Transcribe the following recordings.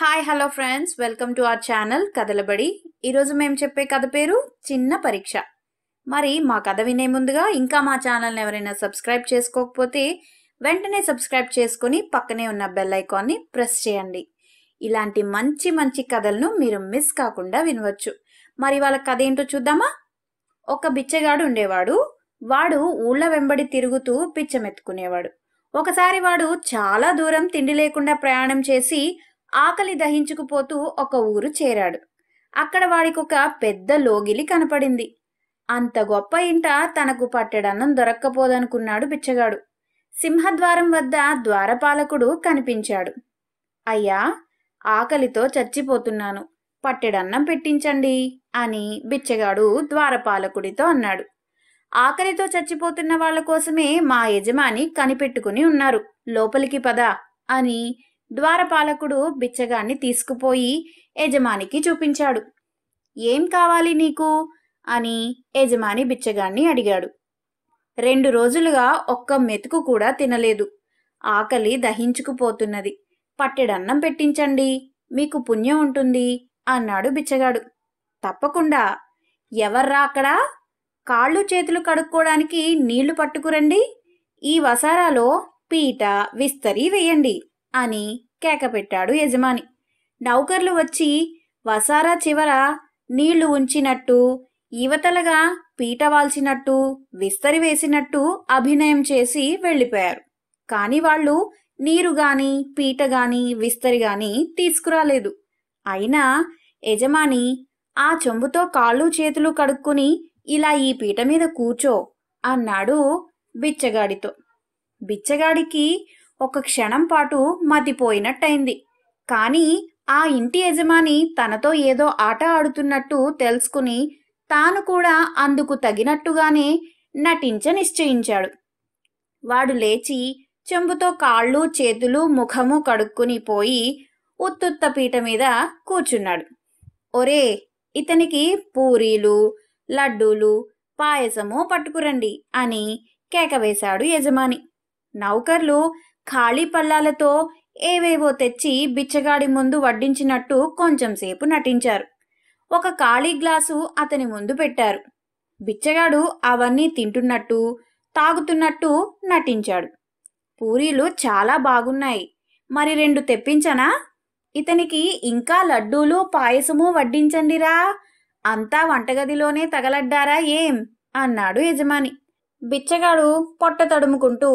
hi hello friends welcome to our channel Kathalabadi ఈరోజు మేము చెప్పే కథ పేరు చిన్న పరీక్ష మరి మా కథ వినే ముందుగా ఇంకా మా ఛానల్ని ఎవరైనా సబ్స్క్రైబ్ చేసుకోకపోతే వెంటనే సబ్స్క్రైబ్ చేసుకుని పక్కనే ఉన్న బెల్ ఐకాన్ని ప్రెస్ చేయండి ఇలాంటి మంచి మంచి కథలను మీరు మిస్ కాకుండా వినవచ్చు మరి వాళ్ళ కథ ఏంటో చూద్దామా ఒక బిచ్చగాడు ఉండేవాడు వాడు ఊళ్ళ వెంబడి తిరుగుతూ పిచ్చమెత్తుకునేవాడు ఒకసారి వాడు చాలా దూరం తిండి లేకుండా ప్రయాణం చేసి ఆకలి దహించుకుపోతూ ఒక ఊరు చేరాడు అక్కడ వాడికొక పెద్ద లోగిలి కనపడింది అంత గొప్ప ఇంట తనకు పట్టెడన్నం దొరక్కపోదనుకున్నాడు బిచ్చగాడు సింహద్వారం వద్ద ద్వారపాలకుడు కనిపించాడు అయ్యా ఆకలితో చచ్చిపోతున్నాను పట్టెడన్నం పెట్టించండి అని బిచ్చగాడు ద్వారపాలకుడితో అన్నాడు ఆకలితో చచ్చిపోతున్న వాళ్ళ కోసమే మా యజమాని కనిపెట్టుకుని ఉన్నారు లోపలికి పద అని ద్వారపాలకుడు బిచ్చగాన్ని తీసుకుపోయి యజమానికి చూపించాడు ఏం కావాలి నీకు అని యజమాని బిచ్చగాన్ని అడిగాడు రెండు రోజులుగా ఒక్క మెతుకు కూడా తినలేదు ఆకలి దహించుకుపోతున్నది పట్టెడన్నం పెట్టించండి మీకు పుణ్యం ఉంటుంది అన్నాడు బిచ్చగాడు తప్పకుండా ఎవర్రా అక్కడ కాళ్ళు చేతులు కడుక్కోవడానికి నీళ్లు పట్టుకురండి ఈ వసారాలో పీట విస్తరి వేయండి అని కేకపెట్టాడు యజమాని నౌకర్లు వచ్చి వసారా చివర నీళ్లు ఉంచినట్టు ఈవతలగా పీట వాల్చినట్టు విస్తరి వేసినట్టు అభినయం చేసి వెళ్ళిపోయారు కానీ వాళ్ళు నీరు గాని పీట గాని విస్తరి గాని తీసుకురాలేదు అయినా యజమాని ఆ చెంబుతో కాళ్ళు చేతులు కడుక్కుని ఇలా ఈ పీట మీద కూర్చో అన్నాడు బిచ్చగాడితో బిచ్చగాడికి ఒక క్షణం పాటు మతిపోయినట్టయింది కానీ ఆ ఇంటి యజమాని తనతో ఏదో ఆట ఆడుతున్నట్టు తెలుసుకుని తాను కూడా అందుకు తగినట్టుగానే నటించ నిశ్చయించాడు వాడు లేచి చెంబుతో కాళ్ళు చేతులు ముఖము కడుక్కుని పోయి ఉత్తుత్త పీట మీద కూర్చున్నాడు ఒరే ఇతనికి పూరీలు లడ్డూలు పాయసము పట్టుకురండి అని కేకవేశాడు యజమాని నౌకర్లు ఖాళీ పళ్ళాలతో ఏవేవో తెచ్చి బిచ్చగాడి ముందు వడ్డించినట్టు కొంచెంసేపు నటించారు ఒక ఖాళీ గ్లాసు అతని ముందు పెట్టారు బిచ్చగాడు అవన్నీ తింటున్నట్టు తాగుతున్నట్టు నటించాడు పూరీలు చాలా బాగున్నాయి మరి రెండు తెప్పించనా ఇతనికి ఇంకా లడ్డూలు పాయసము వడ్డించండిరా అంతా వంటగదిలోనే తగలడ్డారా ఏం అన్నాడు యజమాని బిచ్చగాడు పొట్ట తడుముకుంటూ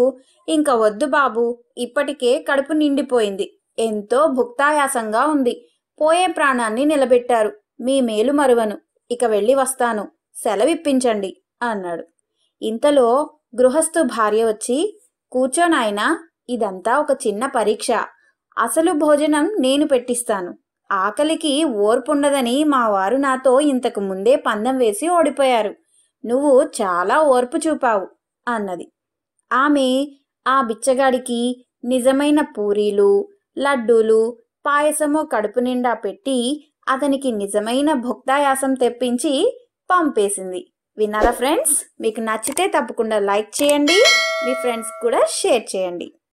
ఇంక వద్దు బాబు ఇప్పటికే కడుపు నిండిపోయింది ఎంతో భుక్తాయాసంగా ఉంది పోయే ప్రాణాన్ని నిలబెట్టారు మీ మేలు మరువను ఇక వెళ్ళి వస్తాను సెలవిప్పించండి అన్నాడు ఇంతలో గృహస్థు భార్య వచ్చి కూర్చోనాయనా ఇదంతా ఒక చిన్న పరీక్ష అసలు భోజనం నేను పెట్టిస్తాను ఆకలికి ఓర్పుండదని మా వారు నాతో ఇంతకు ముందే పందెం వేసి ఓడిపోయారు నువ్వు చాలా ఓర్పు చూపావు అన్నది ఆమె ఆ బిచ్చగాడికి నిజమైన పూరీలు లడ్డూలు పాయసమో కడుపు నిండా పెట్టి అతనికి నిజమైన భుక్తాయాసం తెప్పించి పంపేసింది విన్నారా ఫ్రెండ్స్ మీకు నచ్చితే తప్పకుండా లైక్ చేయండి మీ ఫ్రెండ్స్ కూడా షేర్ చేయండి